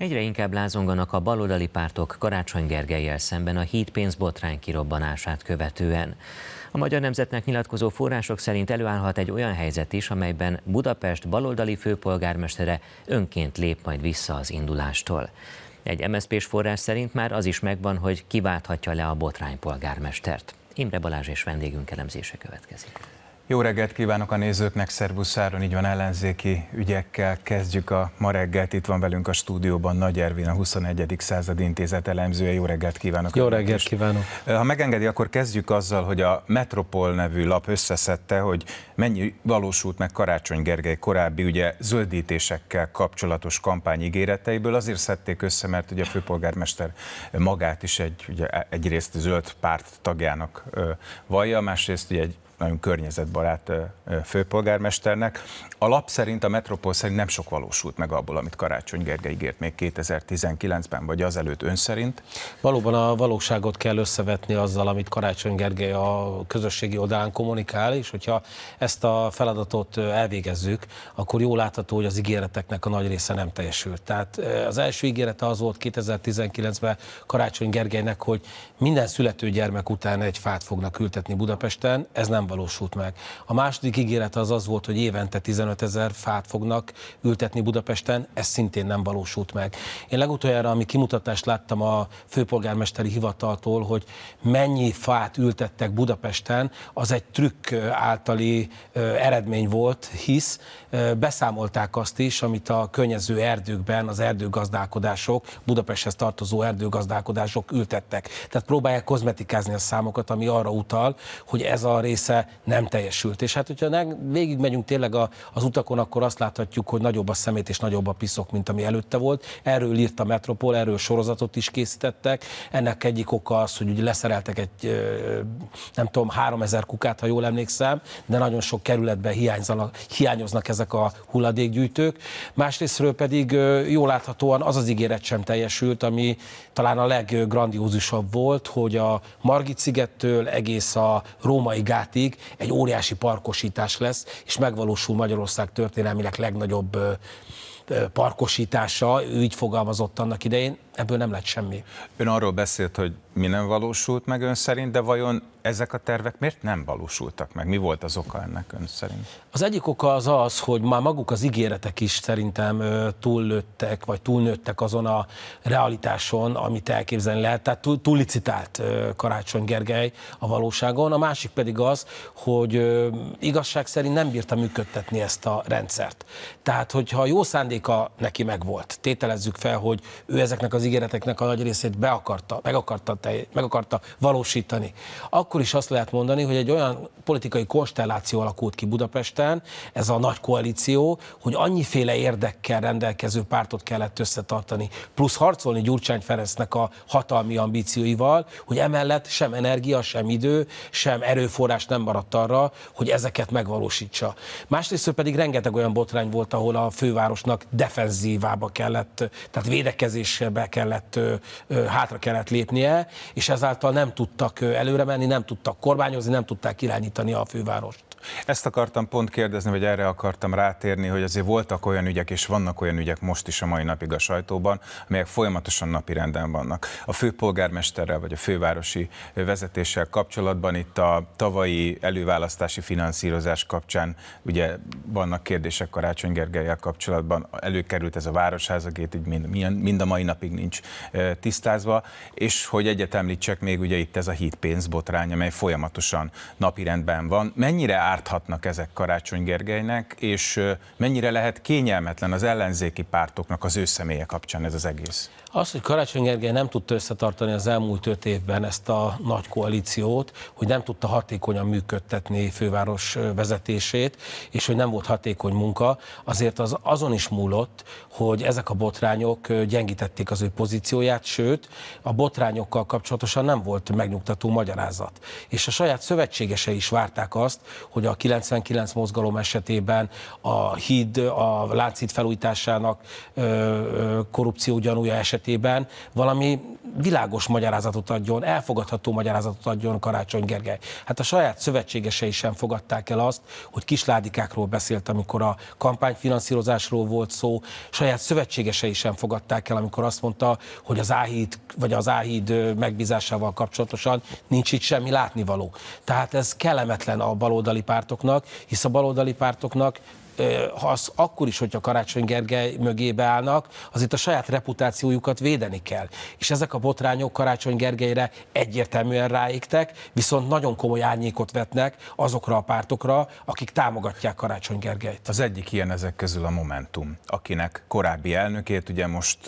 Egyre inkább lázonganak a baloldali pártok Karácsony Gergelyel szemben a hídpénzbotrány kirobbanását követően. A magyar nemzetnek nyilatkozó források szerint előállhat egy olyan helyzet is, amelyben Budapest baloldali főpolgármestere önként lép majd vissza az indulástól. Egy MSZP-s forrás szerint már az is megvan, hogy kiválthatja le a botrány polgármestert. Imre Balázs és vendégünk elemzése következik. Jó reggelt kívánok a nézőknek, Szervusz Áron, így van ellenzéki ügyekkel kezdjük a ma reggelt. Itt van velünk a stúdióban Nagy Ervin, a 21. század intézet elemzője. Jó reggelt kívánok! Jó reggelt kívánok! Ha megengedi, akkor kezdjük azzal, hogy a Metropol nevű lap összeszedte, hogy mennyi valósult meg Karácsony Gergely korábbi ugye zöldítésekkel kapcsolatos kampány ígéreteiből. Azért szedték össze, mert ugye a főpolgármester magát is egy, ugye egyrészt zöld párt tagjának vallja, másrészt ugye egy nagyon környezetbarát főpolgármesternek. A lap szerint, a metropol szerint nem sok valósult meg abból, amit Karácsony Gergely ígért még 2019-ben, vagy azelőtt ön szerint? Valóban a valóságot kell összevetni azzal, amit Karácsony Gergely a közösségi oldalán kommunikál, és hogyha ezt a feladatot elvégezzük, akkor jól látható, hogy az ígéreteknek a nagy része nem teljesült. Tehát az első ígérete az volt 2019-ben Karácsony Gergelynek, hogy minden születő gyermek után egy fát fognak ültetni Budapesten, ez nem valósult meg. A második ígéret az az volt, hogy évente 15 ezer fát fognak ültetni Budapesten, ez szintén nem valósult meg. Én legutoljára, ami kimutatást láttam a főpolgármesteri hivataltól, hogy mennyi fát ültettek Budapesten, az egy trükk általi eredmény volt, hisz beszámolták azt is, amit a környező erdőkben az erdőgazdálkodások, Budapesthez tartozó erdőgazdálkodások ültettek. Tehát próbálják kozmetikázni a számokat, ami arra utal, hogy ez a része nem teljesült. És hát, hogyha végig megyünk tényleg a, az utakon, akkor azt láthatjuk, hogy nagyobb a szemét és nagyobb a piszok, mint ami előtte volt. Erről írt a Metropol, erről sorozatot is készítettek. Ennek egyik oka az, hogy ugye leszereltek egy, nem tudom, 3000 kukát, ha jól emlékszem, de nagyon sok kerületben hiányoznak ezek a hulladékgyűjtők. Másrésztről pedig jól láthatóan az az ígéret sem teljesült, ami talán a leggrandiózusabb volt, hogy a Margit szigettől egész a római gátig pedig egy óriási parkosítás lesz, és megvalósul Magyarország történelmileg legnagyobb parkosítása, ő így fogalmazott annak idején ebből nem lett semmi. Ön arról beszélt, hogy mi nem valósult meg ön szerint, de vajon ezek a tervek miért nem valósultak meg? Mi volt az oka ennek ön szerint? Az egyik oka az az, hogy már maguk az ígéretek is szerintem túllőttek, vagy túlnőttek azon a realitáson, amit elképzelni lehet. Tehát túl, túl licitált Karácsony Gergely a valóságon. A másik pedig az, hogy igazság szerint nem bírta működtetni ezt a rendszert. Tehát, hogyha jó szándéka neki megvolt, tételezzük fel, hogy ő ezeknek az ígéreteknek a nagy részét be akarta, meg akarta, meg akarta valósítani. Akkor is azt lehet mondani, hogy egy olyan politikai konstelláció alakult ki Budapesten, ez a nagy koalíció, hogy annyiféle érdekkel rendelkező pártot kellett összetartani, plusz harcolni Gyurcsány Ferencnek a hatalmi ambícióival, hogy emellett sem energia, sem idő, sem erőforrás nem maradt arra, hogy ezeket megvalósítsa. Másrészt pedig rengeteg olyan botrány volt, ahol a fővárosnak defenzívába kellett, tehát védekezésbe kellett kellett, hátra kellett lépnie, és ezáltal nem tudtak előre menni, nem tudtak kormányozni, nem tudták irányítani a fővárost. Ezt akartam pont kérdezni, vagy erre akartam rátérni, hogy azért voltak olyan ügyek, és vannak olyan ügyek most is a mai napig a sajtóban, amelyek folyamatosan napirenden vannak. A főpolgármesterrel, vagy a fővárosi vezetéssel kapcsolatban itt a tavalyi előválasztási finanszírozás kapcsán ugye vannak kérdések Karácsony Gergelyel kapcsolatban, előkerült ez a Városházagét, így mind, mind a mai napig nincs tisztázva, és hogy egyet említsek még ugye itt ez a pénzbotrány, amely folyamatosan napirendben van. Mennyire árthatnak ezek Karácsony Gergelynek, és mennyire lehet kényelmetlen az ellenzéki pártoknak az ő személye kapcsán ez az egész? Az, hogy Karácsony Gergely nem tudta összetartani az elmúlt öt évben ezt a nagy koalíciót, hogy nem tudta hatékonyan működtetni főváros vezetését, és hogy nem volt hatékony munka, azért az azon is múlott, hogy ezek a botrányok gyengítették az ő pozícióját, sőt, a botrányokkal kapcsolatosan nem volt megnyugtató magyarázat. És a saját szövetségesei is várták azt, hogy a 99 mozgalom esetében a híd, a láncid felújításának korrupció gyanúja esetében valami világos magyarázatot adjon, elfogadható magyarázatot adjon Karácsony Gergely. Hát a saját szövetségesei sem fogadták el azt, hogy kisládikákról beszélt, amikor a kampányfinanszírozásról volt szó, saját szövetségesei sem fogadták el, amikor azt mondta, mondta, hogy az áhíd, vagy az áhíd megbízásával kapcsolatosan nincs itt semmi látnivaló. Tehát ez kellemetlen a baloldali pártoknak, hisz a baloldali pártoknak ha az akkor is, hogyha Karácsony Gergely mögébe állnak, azért a saját reputációjukat védeni kell. És ezek a botrányok Karácsony Gergelyre egyértelműen ráégtek, viszont nagyon komoly árnyékot vetnek azokra a pártokra, akik támogatják Karácsony Gergelyt. Az egyik ilyen ezek közül a Momentum, akinek korábbi elnökét ugye most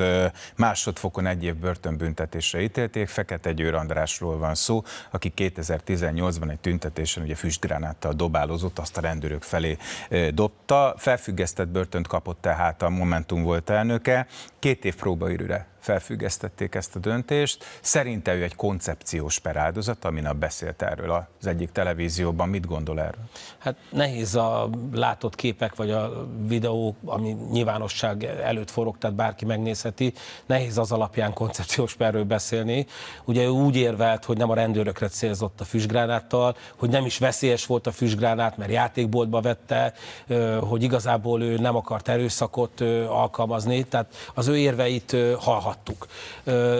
másodfokon egy év börtönbüntetésre ítélték, Fekete Győr Andrásról van szó, aki 2018-ban egy tüntetésen ugye füstgránáttal dobálozott, azt a rendőrök felé dobta, felfüggesztett börtönt kapott tehát a Momentum volt elnöke, két év próbaidőre felfüggesztették ezt a döntést. Szerinte ő egy koncepciós peráldozat, amin a beszélt erről az egyik televízióban. Mit gondol erről? Hát nehéz a látott képek vagy a videó, ami nyilvánosság előtt forog, tehát bárki megnézheti, nehéz az alapján koncepciós perről beszélni. Ugye ő úgy érvelt, hogy nem a rendőrökre célzott a füstgránáttal, hogy nem is veszélyes volt a füstgránát, mert játékboltba vette, hogy igazából ő nem akart erőszakot alkalmazni, tehát az ő érveit hallhat láthattuk.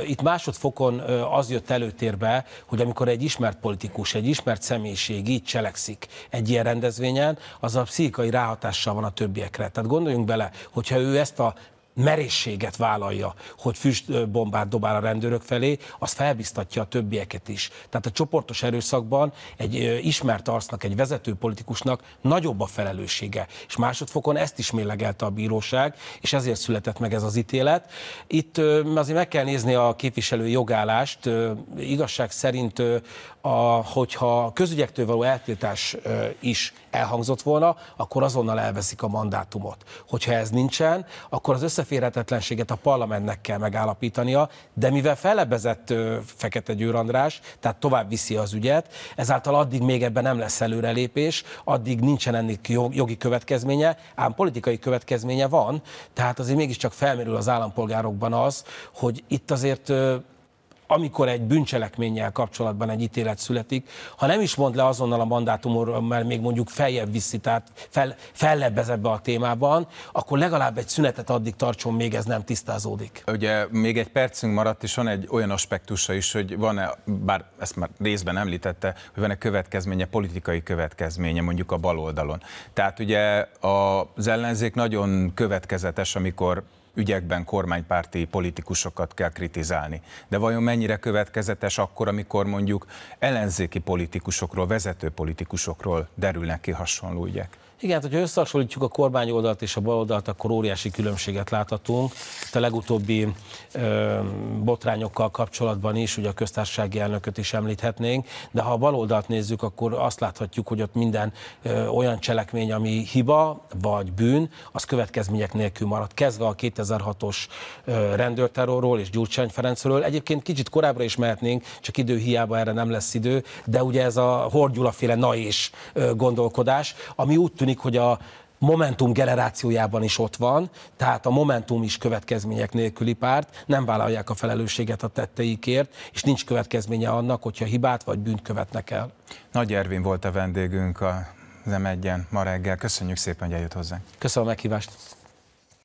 Itt másodfokon az jött előtérbe, hogy amikor egy ismert politikus, egy ismert személyiség így cselekszik egy ilyen rendezvényen, az a pszichikai ráhatással van a többiekre. Tehát gondoljunk bele, hogyha ő ezt a merészséget vállalja, hogy füstbombát dobál a rendőrök felé, az felbiztatja a többieket is. Tehát a csoportos erőszakban egy ismert arcnak, egy vezető politikusnak nagyobb a felelőssége. És másodfokon ezt is mélegelte a bíróság, és ezért született meg ez az ítélet. Itt azért meg kell nézni a képviselő jogállást. Igazság szerint, a, hogyha közügyektől való eltiltás is elhangzott volna, akkor azonnal elveszik a mandátumot. Hogyha ez nincsen, akkor az összes összeférhetetlenséget a parlamentnek kell megállapítania, de mivel felebezett Fekete Győr András, tehát tovább viszi az ügyet, ezáltal addig még ebben nem lesz előrelépés, addig nincsen ennek jogi következménye, ám politikai következménye van, tehát azért mégiscsak felmerül az állampolgárokban az, hogy itt azért amikor egy bűncselekménnyel kapcsolatban egy ítélet születik, ha nem is mond le azonnal a mandátumról, mert még mondjuk feljebb viszi, tehát fel, fellebbez ebbe a témában, akkor legalább egy szünetet addig tartson, még ez nem tisztázódik. Ugye még egy percünk maradt, és van egy olyan aspektusa is, hogy van-e, bár ezt már részben említette, hogy van-e következménye, politikai következménye mondjuk a baloldalon. Tehát ugye az ellenzék nagyon következetes, amikor ügyekben kormánypárti politikusokat kell kritizálni. De vajon mennyire következetes akkor, amikor mondjuk ellenzéki politikusokról, vezető politikusokról derülnek ki hasonló ügyek? Igen, hát, hogyha összehasonlítjuk a kormány oldalt és a bal oldalt, akkor óriási különbséget láthatunk. Itt a legutóbbi ö, botrányokkal kapcsolatban is, ugye a köztársasági elnököt is említhetnénk, de ha a bal oldalt nézzük, akkor azt láthatjuk, hogy ott minden ö, olyan cselekmény, ami hiba vagy bűn, az következmények nélkül maradt. Kezdve a 2006-os rendőrterrorról és Gyurcsány Ferencről. Egyébként kicsit korábbra is mehetnénk, csak idő hiába erre nem lesz idő, de ugye ez a hordgyulaféle na és gondolkodás, ami úgy tűnik, tűnik, hogy a Momentum generációjában is ott van, tehát a Momentum is következmények nélküli párt, nem vállalják a felelősséget a tetteikért, és nincs következménye annak, hogyha hibát vagy bűnt követnek el. Nagy Ervin volt a vendégünk a m ma reggel. Köszönjük szépen, hogy eljött hozzánk. Köszönöm a meghívást.